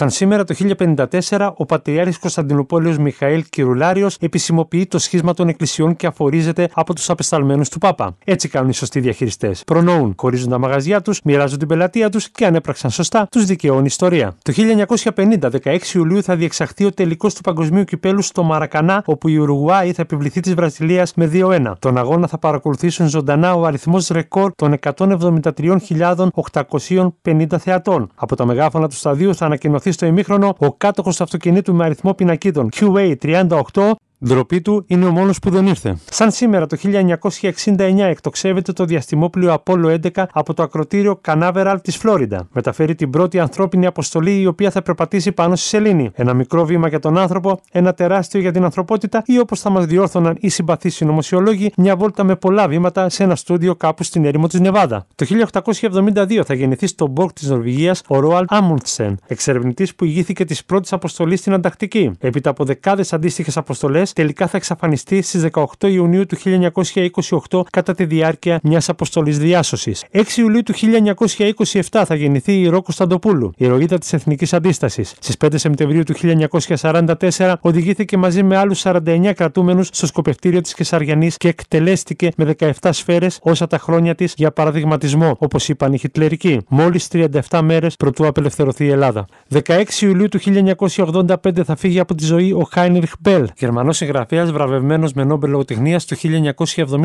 Σαν σήμερα το 1054, ο Πατριάρχης Κωνσταντινούπολιο Μιχαήλ Κυρουλάριος επισημοποιεί το σχίσμα των εκκλησιών και αφορίζεται από τους απεσταλμένους του Πάπα. Έτσι κάνουν οι σωστοί διαχειριστές. Προνοούν, κορίζουν τα μαγαζιά τους, μοιράζουν την πελατεία τους και αν έπραξαν σωστά, τους δικαιώνει ιστορία. Το 1950, 16 Ιουλίου, θα διεξαχθεί ο τελικός του Παγκοσμίου Κυπέλου στο Μαρακανά, όπου η Ουρουάη θα επιβληθεί της Βραζιλίας με 2-1. Τον αγώνα θα παρακολουθήσουν ζωντανά ο αριθμός ρεκόρ των 173.850 θεατών. Από τα μεγάφωνα του σταδίου θα ανακοινωθεί στο ημίχρονο ο κάτοχος του αυτοκινήτου με αριθμό πινακίδων QA38 Ντροπή του είναι ο μόνος που δεν ήρθε. Σαν σήμερα το 1969 εκτοξεύεται το διαστημόπλιο Apollo 11 από το ακροτήριο Canaveral της Φλόριντα. Μεταφέρει την πρώτη ανθρώπινη αποστολή η οποία θα περπατήσει πάνω στη σελήνη. Ένα μικρό βήμα για τον άνθρωπο, ένα τεράστιο για την ανθρωπότητα ή όπως θα μας διόρθωναν οι συμπαθείς συνωμοσιολόγοι, μια βόλτα με πολλά βήματα σε ένα στούντιο κάπου στην έρημο της Νεβάδα. Το 1872 θα γεννηθεί στο Μπόρκ της Νορβηγίας ο Ρόαλ Άμουντσεν, εξερευνητής που ηγήθηκε της πρώτης αποστολής στην Ανταρκτική. Έπειτα από δεκάδες αντίστοιχες αποστολές τελικά θα εξαφανιστεί στις 18 Ιουνίου του 1928 κατά τη διάρκεια μιας αποστολής διάσωσης. 6 Ιουλίου του 1927 θα γεννηθεί η Ρόκο Σταντοπούλου, η ροήτα της Εθνικής Αντίστασης. Στις 5 Σεπτεμβρίου του 1944 οδηγήθηκε μαζί με άλλους 49 κρατούμενους στο σκοπευτήριο της Κεσαριανής και εκτελέστηκε με 17 σφαίρες όσα τα χρόνια της για παραδειγματισμό, όπως είπαν οι Χιτλερικοί, μόλις 37 μέρε προτού απελευθερωθεί η Ελλάδα. 16 Ιουλίου του 1985 θα φύγει από τη ζωή ο Χάινριχ Μπέλ, Γερμανός συγγραφέας βραβευμένος με Νόμπελ Λογοτεχνίας το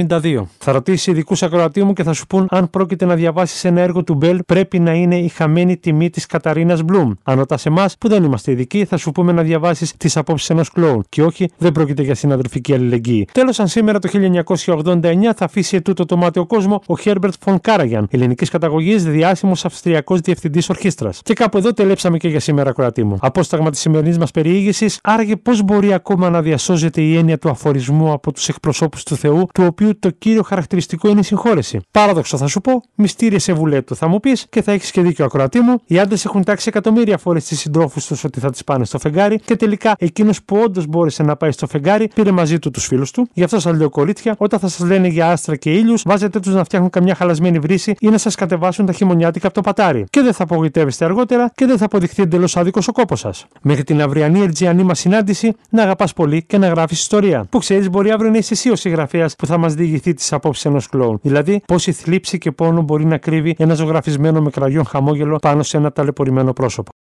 1972. Θα ρωτήσει ειδικούς ακροατή μου και θα σου πούν αν πρόκειται να διαβάσεις ένα έργο του Μπέλ, πρέπει να είναι η χαμένη τιμή της Καταρίνας Μπλουμ. Αν ρωτάς εμάς που δεν είμαστε ειδικοί, θα σου πούμε να διαβάσεις τις απόψεις ενός κλόουν. Και όχι, δεν πρόκειται για συναδελφική αλληλεγγύη. Τέλος, αν σήμερα το 1989 θα αφήσει ετούτο το μάτιο κόσμο ο Χέρμπερτ Φον Κάραγιαν, ελληνικής καταγωγής, διάσημος Αυστριακός Διευθυντής Ορχήστρας. Και κάπου εδώ τελέψαμε και για σήμερα, κρατή μου. Απόσταγμα της σημερινής μας περιήγησης, άραγε πώς μπορεί ακόμα να διασώζει εκφράζεται η έννοια του αφορισμού από τους εκπροσώπους του Θεού, του οποίου το κύριο χαρακτηριστικό είναι η συγχώρεση. Παράδοξο θα σου πω, μυστήριε σε βουλέτου θα μου πεις και θα έχεις και δίκιο ακροατή μου. Οι άντρες έχουν τάξει εκατομμύρια φορές τις συντρόφους τους ότι θα τις πάνε στο φεγγάρι και τελικά εκείνος που όντως μπόρεσε να πάει στο φεγγάρι πήρε μαζί του τους φίλους του. Γι' αυτό σας λέω κορίτσια, όταν θα σας λένε για άστρα και ήλιους, βάζετε τους να φτιάχνουν καμιά χαλασμένη βρύση ή να σας κατεβάσουν τα χειμωνιάτικα από το πατάρι. Και δεν θα απογοητεύεστε αργότερα και δεν θα αποδειχθεί εντελώς άδικος ο κόπος σας. Μέχρι την αυριανή Ερτζιανή μας συνάντηση, να αγαπάς πολύ και να γράφεις ιστορία. Που ξέρεις, μπορεί αύριο να είσαι εσύ ο συγγραφέας που θα μας διηγηθεί τις απόψεις ενός κλόουν. Δηλαδή, πόση θλίψη και πόνο μπορεί να κρύβει ένα ζωγραφισμένο με κραγιόν χαμόγελο πάνω σε ένα ταλαιπωρημένο πρόσωπο.